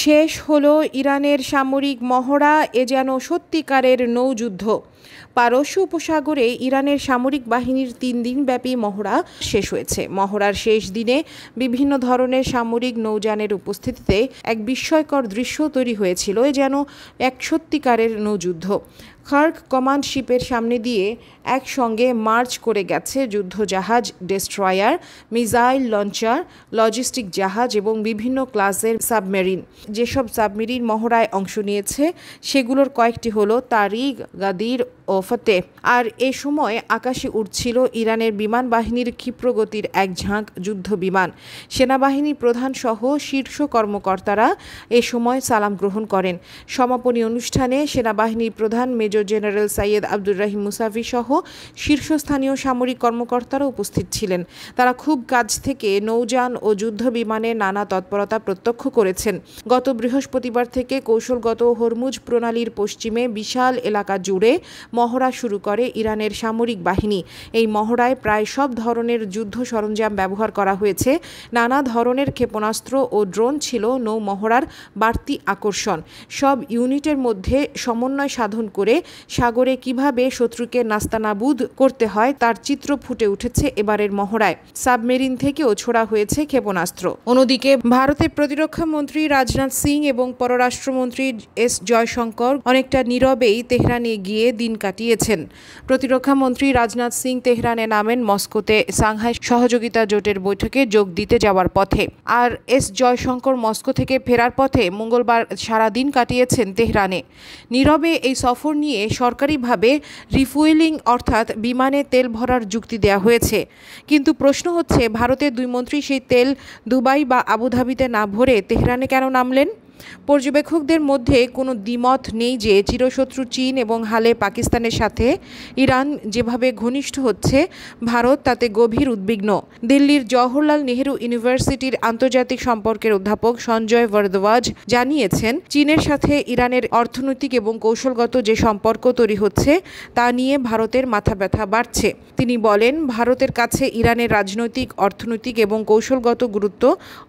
শেষ হলো ইরানের সামরিক মহড়া এ যেন সত্যিকারের নৌযুদ্ধ পারস্য উপসাগরে ইরানের সামরিক বাহিনীর তিন দিনব্যাপী মহড়া শেষ হয়েছে মহড়ার শেষ দিনে বিভিন্ন ধরনের সামরিক নৌযানের উপস্থিতিতে এক বিস্ময়কর দৃশ্য তৈরি হয়েছিল এ যেন এক সত্যিকারের নৌযুদ্ধ খার্ক কমান্ড শিপের সামনে দিয়ে একসঙ্গে মার্চ করে গেছে যুদ্ধজাহাজ ডেস্ট্রয়ার মিসাইল লঞ্চার লজিস্টিক জাহাজ এবং বিভিন্ন ক্লাসের সাবমেরিন যেসব সাবমেরিন মহড়ায় অংশ নিয়েছে সেগুলোর কয়েকটি হলো তারিক গাদির ও ফতে আর এ সময় আকাশে উঠছিল ইরানের বিমান বাহিনীর ক্ষিপ্রগতির এক ঝাঁক যুদ্ধ বিমান সেনাবাহিনী প্রধান সহ শীর্ষ কর্মকর্তারা এ সময় সালাম গ্রহণ করেন সমাপনী অনুষ্ঠানে সেনাবাহিনীর প্রধান major major general Sayed Abdur Rahim Musafi সহ শীর্ষস্থানীয় সামরিক কর্মকর্তারা উপস্থিত ছিলেন তারা খুব কাছ থেকে নৌযান ও যুদ্ধ বিমানে নানা তৎপরতা প্রত্যক্ষ করেছেন গত বৃহস্পতিবার থেকে কৌশলগত হরমুজ প্রণালীর পশ্চিমে বিশাল এলাকা জুড়ে মহড়া শুরু করে ইরানের সামরিক বাহিনী এই মহড়ায় প্রায় সব ধরনের যুদ্ধ সরঞ্জাম ব্যবহার করা হয়েছে নানা ধরনের ক্ষেপণাস্ত্র ও ড্রোন ছিল নৌ মহড়ার বাড়তি আকর্ষণ সব ইউনিটের মধ্যে সমন্বয় সাধন করে সাগরে কিভাবে শত্রুকে নাস্তানাবুদ করতে হয় তার চিত্র ফুটে উঠেছে এবারের মহড়ায় সাবমেরিন থেকেও ছোড়া হয়েছে ক্ষেপণাস্ত্র অন্যদিকে ভারতের প্রতিরক্ষা মন্ত্রী রাজনাথ সিং এবং পররাষ্ট্রমন্ত্রী এস জয়শঙ্কর অনেকটা নীরবেই তেহরানে গিয়ে দিন কাটিয়েছেন প্রতিরক্ষা মন্ত্রী রাজনাথ সিং তেহরানে নামেন মস্কোতে সাংহাই সহযোগিতা জোটের বৈঠকে যোগ দিতে যাওয়ার পথে আর এস জয়শঙ্কর মস্কো থেকে ফেরার পথে মঙ্গলবার সারাদিন কাটিয়েছেন তেহরানে নীরবে এই সফর নিয়ে নিয়ে সরকারিভাবে রিফুয়েলিং অর্থাৎ বিমানে তেল ভরার যুক্তি দেয়া হয়েছে কিন্তু প্রশ্ন হচ্ছে ভারতের দুই মন্ত্রী সেই তেল দুবাই বা আবুধাবিতে না ভরে তেহরানে কেন নামলেন পর্যবেক্ষকদের মধ্যে কোনো দ্বিমত নেই যে চিরশত্রু চীন এবং হালে পাকিস্তানের সাথে ইরান যেভাবে ঘনিষ্ঠ হচ্ছে ভারত তাতে গভীর উদ্বিগ্ন দিল্লির জওহরলাল নেহরু ইউনিভার্সিটির আন্তর্জাতিক সম্পর্কের অধ্যাপক সঞ্জয় ভরদ্বাজ জানিয়েছেন চীনের সাথে ইরানের অর্থনৈতিক এবং কৌশলগত যে সম্পর্ক তৈরি হচ্ছে তা নিয়ে ভারতের মাথা ব্যথা বাড়ছে তিনি বলেন ভারতের কাছে ইরানের রাজনৈতিক অর্থনৈতিক এবং কৌশলগত গুরুত্ব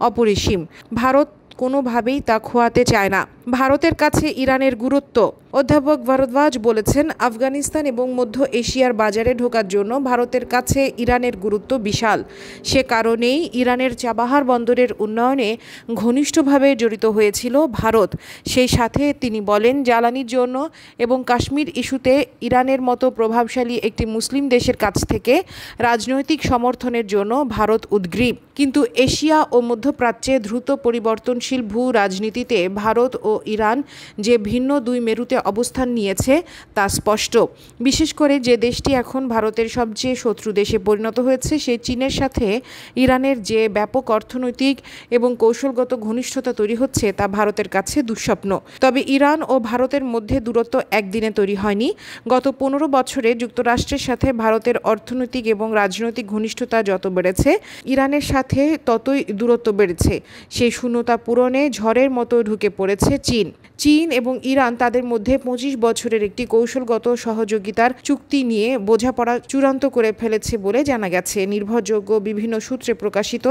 অপরিসীম ভারত কোনোভাবেই তা খোয়াতে চায় না ভারতের কাছে ইরানের গুরুত্ব অধ্যাপক ভরদ্বাজ বলেছেন আফগানিস্তান এবং মধ্য এশিয়ার বাজারে ঢোকার জন্য ভারতের কাছে ইরানের গুরুত্ব বিশাল সে কারণেই ইরানের চাবাহার বন্দরের উন্নয়নে ঘনিষ্ঠভাবে জড়িত হয়েছিল ভারত সেই সাথে তিনি বলেন জ্বালানির জন্য এবং কাশ্মীর ইস্যুতে ইরানের মতো প্রভাবশালী একটি মুসলিম দেশের কাছ থেকে রাজনৈতিক সমর্থনের জন্য ভারত উদ্গ্রীব কিন্তু এশিয়া ও মধ্যপ্রাচ্যে দ্রুত পরিবর্তন সংবেদনশীল ভূ রাজনীতিতে ভারত ও ইরান যে ভিন্ন দুই মেরুতে অবস্থান নিয়েছে তা স্পষ্ট বিশেষ করে যে দেশটি এখন ভারতের সবচেয়ে শত্রু দেশে পরিণত হয়েছে সে চীনের সাথে ইরানের যে ব্যাপক অর্থনৈতিক এবং কৌশলগত ঘনিষ্ঠতা তৈরি হচ্ছে তা ভারতের কাছে দুঃস্বপ্ন তবে ইরান ও ভারতের মধ্যে দূরত্ব একদিনে তৈরি হয়নি গত পনেরো বছরে যুক্তরাষ্ট্রের সাথে ভারতের অর্থনৈতিক এবং রাজনৈতিক ঘনিষ্ঠতা যত বেড়েছে ইরানের সাথে ততই দূরত্ব বেড়েছে সেই শূন্যতা পূরণে ঝড়ের মতো ঢুকে পড়েছে চীন চীন এবং ইরান তাদের মধ্যে পঁচিশ বছরের একটি কৌশলগত সহযোগিতার চুক্তি নিয়ে বোঝাপড়া চূড়ান্ত করে ফেলেছে বলে জানা গেছে নির্ভরযোগ্য বিভিন্ন সূত্রে প্রকাশিত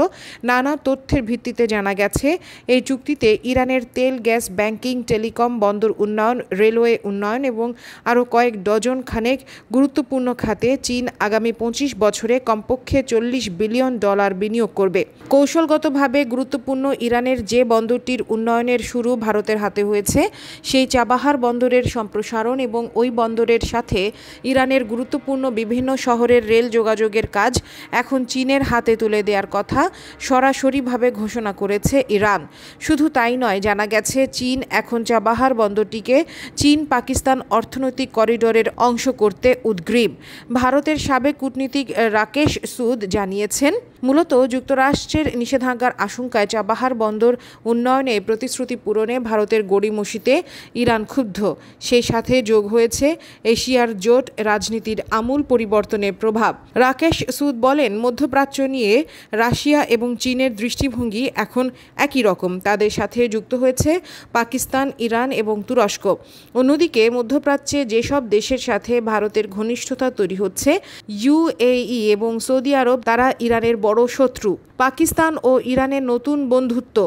নানা তথ্যের ভিত্তিতে জানা গেছে এই চুক্তিতে ইরানের তেল গ্যাস ব্যাংকিং টেলিকম বন্দর উন্নয়ন রেলওয়ে উন্নয়ন এবং আরও কয়েক ডজন খানেক গুরুত্বপূর্ণ খাতে চীন আগামী পঁচিশ বছরে কমপক্ষে চল্লিশ বিলিয়ন ডলার বিনিয়োগ করবে কৌশলগতভাবে গুরুত্বপূর্ণ ইরানের যে বন্দরটির উন্নয়নের শুরু ভারতের হাতে হয়েছে সেই চাবাহার বন্দরের সম্প্রসারণ এবং ওই বন্দরের সাথে ইরানের গুরুত্বপূর্ণ বিভিন্ন শহরের রেল যোগাযোগের কাজ এখন চীনের হাতে তুলে দেওয়ার কথা সরাসরিভাবে ঘোষণা করেছে ইরান শুধু তাই নয় জানা গেছে চীন এখন চাবাহার বন্দরটিকে চীন পাকিস্তান অর্থনৈতিক করিডোরের অংশ করতে উদ্গ্রীব ভারতের সাবেক কূটনীতিক রাকেশ সুদ জানিয়েছেন মূলত যুক্তরাষ্ট্রের নিষেধাজ্ঞার আশঙ্কায় চাবাহার বন্দর উন্নয়নে প্রতিশ্রুতি পূরণে ভারতের গড়িমসিতে ইরান ক্ষুব্ধ সেই সাথে যোগ হয়েছে এশিয়ার জোট রাজনীতির আমূল পরিবর্তনের প্রভাব রাকেশ সুদ বলেন মধ্যপ্রাচ্য নিয়ে রাশিয়া এবং চীনের দৃষ্টিভঙ্গি এখন একই রকম তাদের সাথে যুক্ত হয়েছে পাকিস্তান ইরান এবং তুরস্ক অন্যদিকে মধ্যপ্রাচ্যে যেসব দেশের সাথে ভারতের ঘনিষ্ঠতা তৈরি হচ্ছে ইউএই এবং সৌদি আরব তারা ইরানের বড় বড় শত্রু পাকিস্তান ও ইরানের নতুন বন্ধুত্ব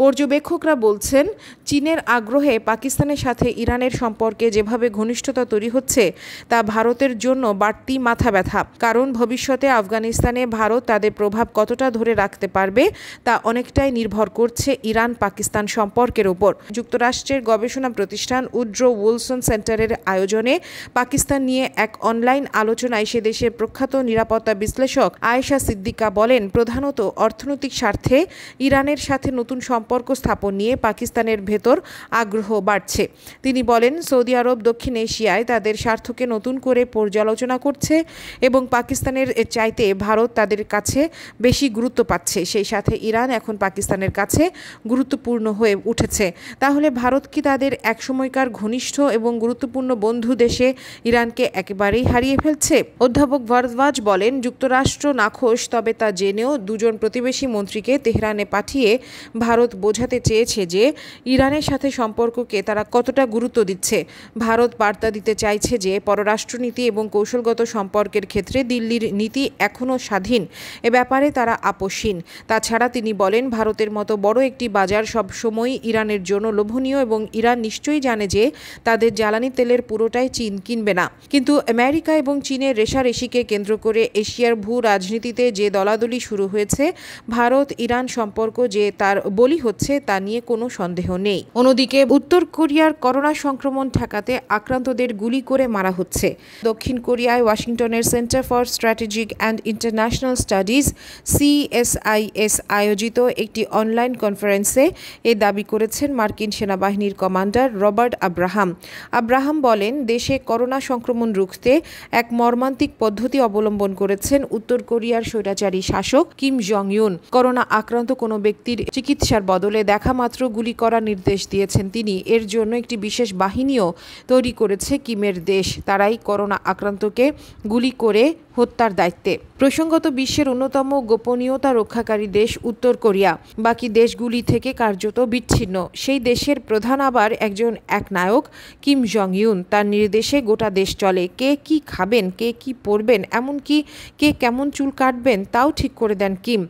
পর্যবেক্ষকরা বলছেন চীনের আগ্রহে পাকিস্তানের সাথে ইরানের সম্পর্কে যেভাবে ঘনিষ্ঠতা তৈরি হচ্ছে তা ভারতের জন্য বাড়তি মাথা ব্যথা কারণ ভবিষ্যতে আফগানিস্তানে ভারত তাদের প্রভাব কতটা ধরে রাখতে পারবে তা অনেকটাই নির্ভর করছে ইরান পাকিস্তান সম্পর্কের ওপর যুক্তরাষ্ট্রের গবেষণা প্রতিষ্ঠান উড্রো উইলসন সেন্টারের আয়োজনে পাকিস্তান নিয়ে এক অনলাইন আলোচনায় সে দেশের প্রখ্যাত নিরাপত্তা বিশ্লেষক আয়েশা সিদ্দিকা বলেন প্রধানত অর্থনৈতিক স্বার্থে ইরানের সাথে নতুন সম্পর্ক সম্পর্ক স্থাপন নিয়ে পাকিস্তানের ভেতর আগ্রহ বাড়ছে তিনি বলেন সৌদি আরব দক্ষিণ এশিয়ায় তাদের স্বার্থকে নতুন করে পর্যালোচনা করছে এবং পাকিস্তানের চাইতে ভারত তাদের কাছে বেশি গুরুত্ব পাচ্ছে সেই সাথে ইরান এখন পাকিস্তানের কাছে গুরুত্বপূর্ণ হয়ে উঠেছে তাহলে ভারত কি তাদের একসময়কার ঘনিষ্ঠ এবং গুরুত্বপূর্ণ বন্ধু দেশে ইরানকে একেবারেই হারিয়ে ফেলছে অধ্যাপক ভরদ্বাজ বলেন যুক্তরাষ্ট্র নাখোশ তবে তা জেনেও দুজন প্রতিবেশী মন্ত্রীকে তেহরানে পাঠিয়ে ভারত বোঝাতে চেয়েছে যে ইরানের সাথে সম্পর্ককে তারা কতটা গুরুত্ব দিচ্ছে ভারত বার্তা দিতে চাইছে যে পররাষ্ট্রনীতি এবং কৌশলগত সম্পর্কের ক্ষেত্রে দিল্লির নীতি এখনও স্বাধীন এ ব্যাপারে তারা আপোষহীন তাছাড়া তিনি বলেন ভারতের মতো বড় একটি বাজার সব সময় ইরানের জন্য লোভনীয় এবং ইরান নিশ্চয়ই জানে যে তাদের জ্বালানি তেলের পুরোটাই চীন কিনবে না কিন্তু আমেরিকা এবং চীনের রেশারেশিকে কেন্দ্র করে এশিয়ার ভূ রাজনীতিতে যে দলাদলি শুরু হয়েছে ভারত ইরান সম্পর্ক যে তার বলি হচ্ছে তা নিয়ে কোনো সন্দেহ নেই অন্যদিকে উত্তর কোরিয়ার করোনা সংক্রমণ ঠেকাতে আক্রান্তদের গুলি করে মারা হচ্ছে দক্ষিণ কোরিয়ায় ওয়াশিংটনের centre for strategic and international studies CSIS আয়োজিত একটি অনলাইন কনফারেন্সে এ দাবি করেছেন মার্কিন সেনাবাহিনীর কমান্ডার রবার্ট আব্রাহাম আব্রাহাম বলেন দেশে করোনা সংক্রমণ রুখতে এক মর্মান্তিক পদ্ধতি অবলম্বন করেছেন উত্তর কোরিয়ার স্বৈরাচারী শাসক কিম জং ইউন করোনা আক্রান্ত কোনো ব্যক্তির চিকিৎসার বদলে দেখা মাত্র গুলি করার নির্দেশ দিয়েছেন তিনি এর জন্য একটি বিশেষ বাহিনীও তৈরি করেছে কিমের দেশ তারাই করোনা আক্রান্তকে গুলি করে হত্যার দায়িত্বে প্রসঙ্গত বিশ্বের অন্যতম গোপনীয়তা রক্ষাকারী দেশ উত্তর কোরিয়া বাকি দেশগুলি থেকে কার্যত বিচ্ছিন্ন সেই দেশের প্রধান আবার একজন এক নায়ক কিম জং ইউন তার নির্দেশে গোটা দেশ চলে কে কি খাবেন কে কি পরবেন এমনকি কে কেমন চুল কাটবেন তাও ঠিক করে দেন কিম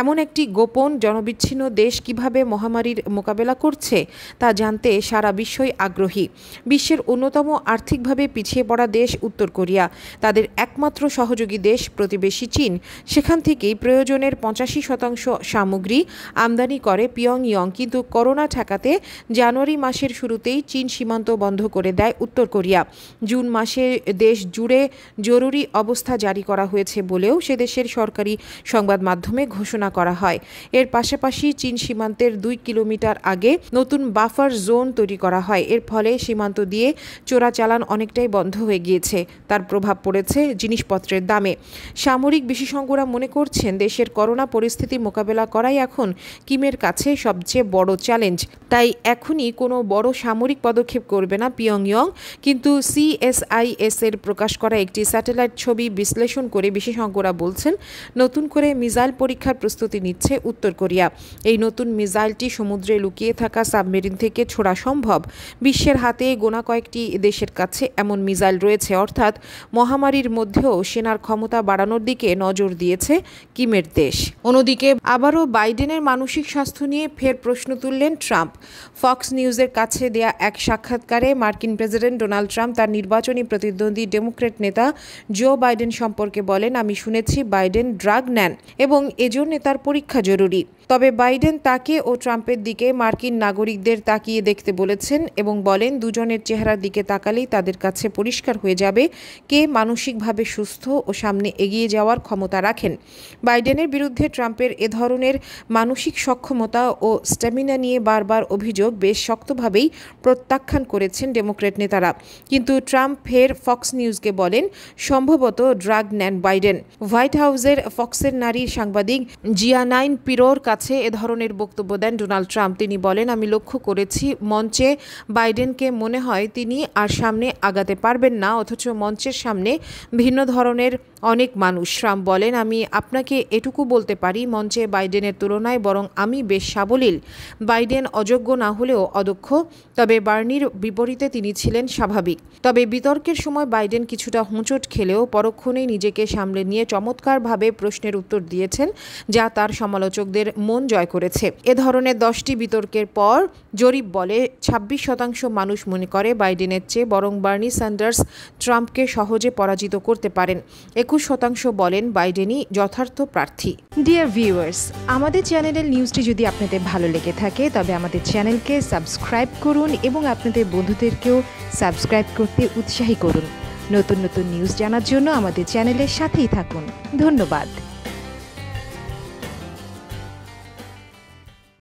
এমন একটি গোপন জনবিচ্ছিন্ন দেশ কিভাবে মহামারীর মোকাবেলা করছে তা জানতে সারা বিশ্বই আগ্রহী বিশ্বের অন্যতম আর্থিকভাবে পিছিয়ে পড়া দেশ উত্তর কোরিয়া তাদের একমাত্র সহজ সহযোগী দেশ প্রতিবেশী চীন সেখান থেকেই প্রয়োজনের পঁচাশি শতাংশ সামগ্রী আমদানি করে পিয়ংইয়ং কিন্তু করোনা ঠেকাতে জানুয়ারি মাসের শুরুতেই চীন সীমান্ত বন্ধ করে দেয় উত্তর কোরিয়া জুন মাসে দেশ জুড়ে জরুরি অবস্থা জারি করা হয়েছে বলেও সে দেশের সরকারি সংবাদ মাধ্যমে ঘোষণা করা হয় এর পাশাপাশি চীন সীমান্তের দুই কিলোমিটার আগে নতুন বাফার জোন তৈরি করা হয় এর ফলে সীমান্ত দিয়ে চোরাচালান অনেকটাই বন্ধ হয়ে গিয়েছে তার প্রভাব পড়েছে জিনিসপত্রের দামে সামরিক বিশেষজ্ঞরা মনে করছেন দেশের করোনা পরিস্থিতি মোকাবেলা করাই এখন কিমের কাছে সবচেয়ে বড় চ্যালেঞ্জ তাই এখনই কোনো বড় সামরিক পদক্ষেপ করবে না পিয়ংইয়ং কিন্তু সিএসআইএস এর প্রকাশ করা একটি স্যাটেলাইট ছবি বিশ্লেষণ করে বিশেষজ্ঞরা বলছেন নতুন করে মিসাইল পরীক্ষার প্রস্তুতি নিচ্ছে উত্তর কোরিয়া এই নতুন মিজাইলটি সমুদ্রে লুকিয়ে থাকা সাবমেরিন থেকে ছোড়া সম্ভব বিশ্বের হাতে গোনা কয়েকটি দেশের কাছে এমন মিসাইল রয়েছে অর্থাৎ মহামারীর মধ্যেও সেনার তার ক্ষমতা বাড়ানোর দিকে নজর দিয়েছে কিমের দেশ অন্যদিকে আবারও বাইডেনের মানসিক স্বাস্থ্য নিয়ে ফের প্রশ্ন তুললেন ট্রাম্প ফক্স নিউজের কাছে দেয়া এক সাক্ষাৎকারে মার্কিন প্রেসিডেন্ট ডোনাল্ড ট্রাম্প তার নির্বাচনী প্রতিদ্বন্দ্বী ডেমোক্রেট নেতা জো বাইডেন সম্পর্কে বলেন আমি শুনেছি বাইডেন ড্রাগ নেন এবং এজন্য তার পরীক্ষা জরুরি তবে বাইডেন তাকে ও ট্রাম্পের দিকে মার্কিন নাগরিকদের তাকিয়ে দেখতে বলেছেন এবং বলেন দুজনের চেহারার দিকে তাকালেই তাদের কাছে পরিষ্কার হয়ে যাবে কে মানসিকভাবে সুস্থ ও সামনে এগিয়ে যাওয়ার ক্ষমতা রাখেন বাইডেনের বিরুদ্ধে ট্রাম্পের এ ধরনের মানসিক সক্ষমতা ও স্ট্যামিনা নিয়ে বারবার অভিযোগ বেশ শক্তভাবেই প্রত্যাখ্যান করেছেন ডেমোক্রেট নেতারা কিন্তু ট্রাম্প ফের ফক্স নিউজকে বলেন সম্ভবত ড্রাগ নেন বাইডেন হোয়াইট হাউসের ফক্সের নারী সাংবাদিক জিয়ানাইন পিরোর কাছে এ ধরনের বক্তব্য দেন ডোনাল্ড ট্রাম্প তিনি বলেন আমি লক্ষ্য করেছি মঞ্চে বাইডেনকে মনে হয় তিনি আর সামনে আগাতে পারবেন না অথচ মঞ্চের সামনে ভিন্ন ধরনের অনেক মানুষ ট্রাম্প বলেন আমি আপনাকে এটুকু বলতে পারি মঞ্চে বাইডেনের তুলনায় বরং আমি বেশ সাবলীল বাইডেন অযোগ্য না হলেও অদক্ষ তবে বার্নির বিপরীতে তিনি ছিলেন স্বাভাবিক তবে বিতর্কের সময় বাইডেন কিছুটা হুঁচট খেলেও পরক্ষণেই নিজেকে সামলে নিয়ে চমৎকারভাবে প্রশ্নের উত্তর দিয়েছেন যা তার সমালোচকদের মন জয় করেছে এ ধরনের দশটি বিতর্কের পর জরিপ বলে ২৬ শতাংশ মানুষ মনে করে বাইডেনের চেয়ে বরং বার্নি স্যান্ডার্স ট্রাম্পকে সহজে পরাজিত করতে পারেন একুশ একুশ শতাংশ বলেন বাইডেনই যথার্থ প্রার্থী ডিয়ার ভিউয়ার্স আমাদের চ্যানেলের নিউজটি যদি আপনাদের ভালো লেগে থাকে তবে আমাদের চ্যানেলকে সাবস্ক্রাইব করুন এবং আপনাদের বন্ধুদেরকেও সাবস্ক্রাইব করতে উৎসাহী করুন নতুন নতুন নিউজ জানার জন্য আমাদের চ্যানেলের সাথেই থাকুন ধন্যবাদ